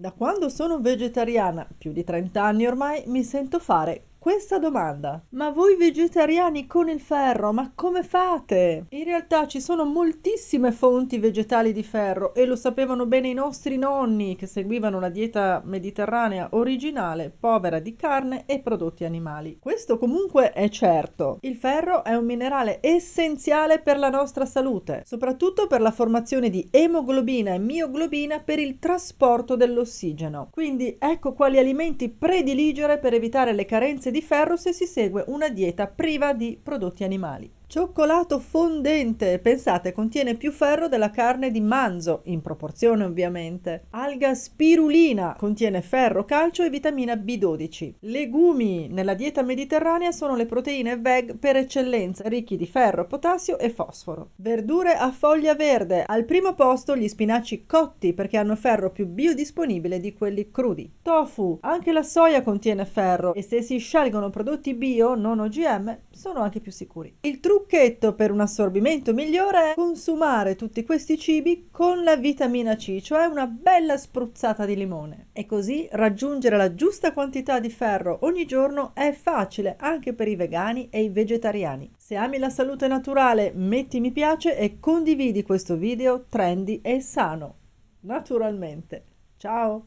Da quando sono vegetariana, più di 30 anni ormai, mi sento fare questa domanda. Ma voi vegetariani con il ferro, ma come fate? In realtà ci sono moltissime fonti vegetali di ferro e lo sapevano bene i nostri nonni che seguivano una dieta mediterranea originale, povera di carne e prodotti animali. Questo comunque è certo. Il ferro è un minerale essenziale per la nostra salute, soprattutto per la formazione di emoglobina e mioglobina per il trasporto dell'ossigeno. Quindi ecco quali alimenti prediligere per evitare le carenze di di ferro se si segue una dieta priva di prodotti animali. Cioccolato fondente, pensate, contiene più ferro della carne di manzo, in proporzione ovviamente. Alga spirulina, contiene ferro, calcio e vitamina B12. Legumi, nella dieta mediterranea sono le proteine veg per eccellenza, ricchi di ferro, potassio e fosforo. Verdure a foglia verde, al primo posto gli spinaci cotti perché hanno ferro più biodisponibile di quelli crudi. Tofu, anche la soia contiene ferro e se si scelgono prodotti bio, non OGM, sono anche più sicuri. Il trucco trucchetto per un assorbimento migliore è consumare tutti questi cibi con la vitamina C, cioè una bella spruzzata di limone. E così raggiungere la giusta quantità di ferro ogni giorno è facile anche per i vegani e i vegetariani. Se ami la salute naturale, metti mi piace e condividi questo video trendy e sano. Naturalmente. Ciao!